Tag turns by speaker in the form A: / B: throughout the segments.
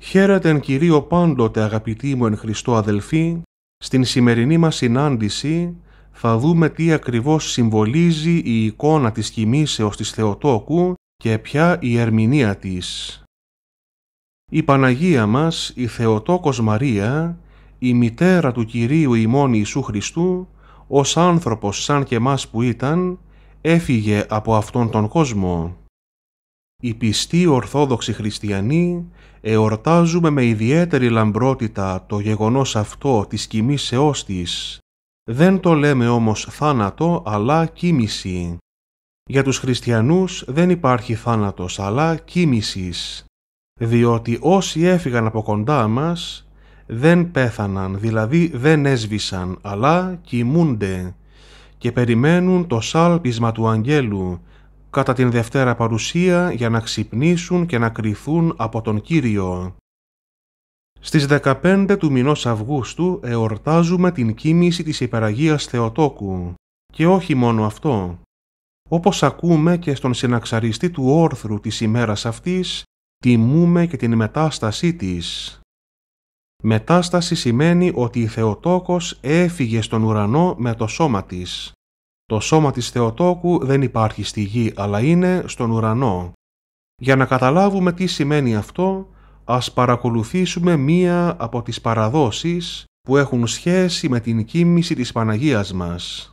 A: Χαίρετε εν Κυρίω πάντοτε αγαπητοί μου εν Χριστώ αδελφοί, στην σημερινή μας συνάντηση θα δούμε τι ακριβώς συμβολίζει η εικόνα της κοιμήσεως της Θεοτόκου και ποια η ερμηνεία της. Η Παναγία μας, η Θεοτόκος Μαρία, η μητέρα του Κυρίου ημών Ιησού Χριστού, ως άνθρωπος σαν και μας που ήταν, έφυγε από αυτόν τον κόσμο. Οι πιστοί Ορθόδοξοι Χριστιανοί εορτάζουμε με ιδιαίτερη λαμπρότητα το γεγονός αυτό της κοιμήσεώς της. Δεν το λέμε όμως θάνατο αλλά κοιμηση. Για τους χριστιανούς δεν υπάρχει θάνατος αλλά κοιμησης, διότι όσοι έφυγαν από κοντά μας δεν πέθαναν, δηλαδή δεν έσβησαν αλλά κοιμούνται και περιμένουν το σάλπισμα του Αγγέλου κατά την Δευτέρα Παρουσία για να ξυπνήσουν και να κρυθούν από τον Κύριο. Στις 15 του μηνός Αυγούστου εορτάζουμε την κίνηση της Υπεραγίας Θεοτόκου. Και όχι μόνο αυτό. Όπως ακούμε και στον συναξαριστή του όρθρου της ημέρας αυτής, τιμούμε και την μετάστασή της. Μετάσταση σημαίνει ότι η Θεοτόκος έφυγε στον ουρανό με το σώμα της. Το σώμα της Θεοτόκου δεν υπάρχει στη γη αλλά είναι στον ουρανό. Για να καταλάβουμε τι σημαίνει αυτό, ας παρακολουθήσουμε μία από τις παραδόσεις που έχουν σχέση με την κοίμηση της Παναγίας μας.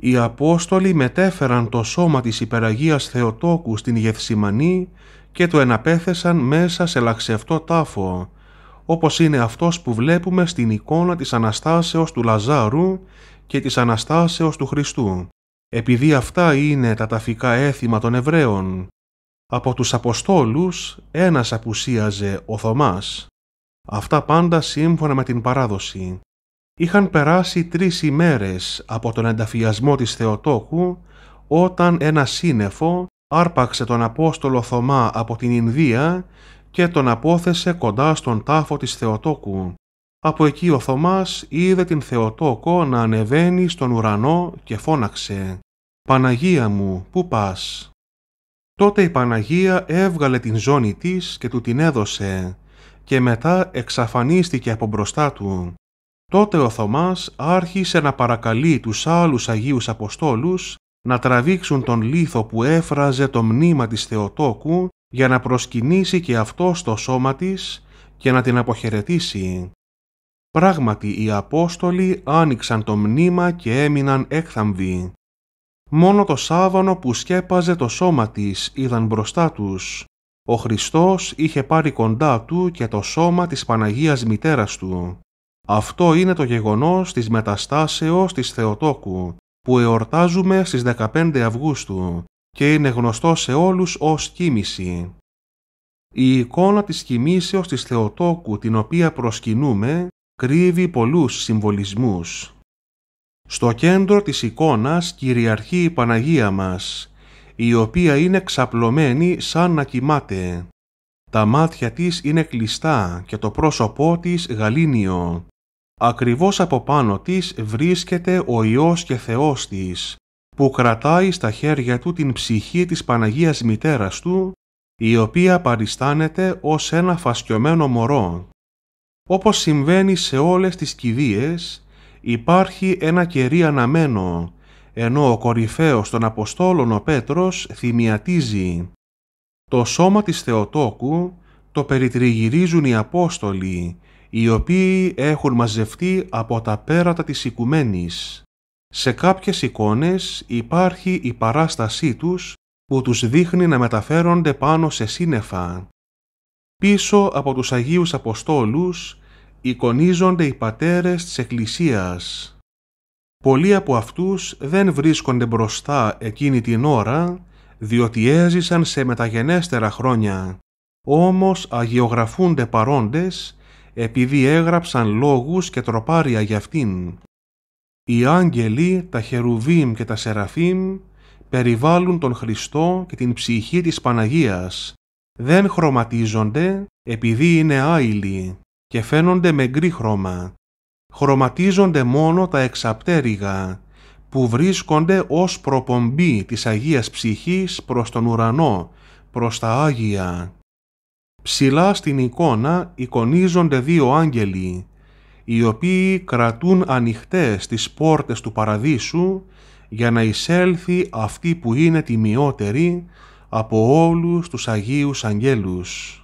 A: Οι Απόστολοι μετέφεραν το σώμα της υπεραγίας Θεοτόκου στην Γευσιμανή και το εναπέθεσαν μέσα σε λαξευτό τάφο, όπως είναι αυτός που βλέπουμε στην εικόνα της Αναστάσεως του Λαζάρου και της Αναστάσεως του Χριστού, επειδή αυτά είναι τα ταφικά έθιμα των Εβραίων. Από τους Αποστόλους ένας απουσίαζε ο Θωμάς. Αυτά πάντα σύμφωνα με την παράδοση. Είχαν περάσει τρεις ημέρες από τον ενταφιασμό της Θεοτόκου όταν ένα σύννεφο άρπαξε τον Απόστολο Θωμά από την Ινδία και τον απόθεσε κοντά στον τάφο της Θεοτόκου από εκεί ο Θωμάς είδε την Θεοτόκο να ανεβαίνει στον ουρανό και φώναξε «Παναγία μου, πού πας» Τότε η Παναγία έβγαλε την ζώνη της και του την έδωσε και μετά εξαφανίστηκε από μπροστά του. Τότε ο Θωμάς άρχισε να παρακαλεί τους άλλους Αγίους Αποστόλους να τραβήξουν τον λίθο που έφραζε το μνήμα της Θεοτόκου για να προσκυνήσει και αυτό στο σώμα της και να την αποχαιρετήσει. Πράγματι οι Απόστολοι άνοιξαν το μνήμα και έμειναν έκθαμβοι. Μόνο το σάβανο που σκέπαζε το σώμα της είδαν μπροστά τους. Ο Χριστός είχε πάρει κοντά του και το σώμα της Παναγίας Μητέρας του. Αυτό είναι το γεγονός της μεταστάσεως της Θεοτόκου, που εορτάζουμε στις 15 Αυγούστου και είναι γνωστό σε όλους ως κοίμηση. Η εικόνα της κοιμήσεως της Θεοτόκου την οποία προσκυνούμε κρύβει πολλούς συμβολισμούς. Στο κέντρο της εικόνας κυριαρχεί η Παναγία μας, η οποία είναι ξαπλωμένη σαν να κοιμάται. Τα μάτια της είναι κλειστά και το πρόσωπό της γαλήνιο. Ακριβώς από πάνω της βρίσκεται ο Υιός και Θεός της, που κρατάει στα χέρια του την ψυχή της Παναγίας Μητέρας του, η οποία παριστάνεται ως ένα φασκιωμένο μωρό. Όπως συμβαίνει σε όλες τις κηδείες, υπάρχει ένα κερί αναμένο, ενώ ο κορυφαίος των Αποστόλων ο Πέτρος θυμιατίζει. Το σώμα της Θεοτόκου το περιτριγυρίζουν οι Απόστολοι, οι οποίοι έχουν μαζευτεί από τα πέρατα της οικουμένης. Σε κάποιες εικόνες υπάρχει η παράστασή τους που τους δείχνει να μεταφέρονται πάνω σε σύννεφα. Πίσω από τους Αγίους Αποστόλους εικονίζονται οι πατέρες της Εκκλησίας. Πολλοί από αυτούς δεν βρίσκονται μπροστά εκείνη την ώρα, διότι έζησαν σε μεταγενέστερα χρόνια, όμως αγιογραφούνται παρόντες επειδή έγραψαν λόγους και τροπάρια για αυτήν. Οι άγγελοι, τα χερουβίμ και τα σεραφίμ περιβάλλουν τον Χριστό και την ψυχή της Παναγίας. Δεν χρωματίζονται επειδή είναι άειλοι και φαίνονται με γκρι χρώμα. Χρωματίζονται μόνο τα εξαπτέρυγα που βρίσκονται ως προπομπή της Αγίας Ψυχής προς τον ουρανό, προς τα Άγια. Ψηλά στην εικόνα εικονίζονται δύο άγγελοι, οι οποίοι κρατούν ανοιχτές τις πόρτες του παραδείσου για να εισέλθει αυτή που είναι τιμιότερη από όλους τους Αγίους Αγγέλους.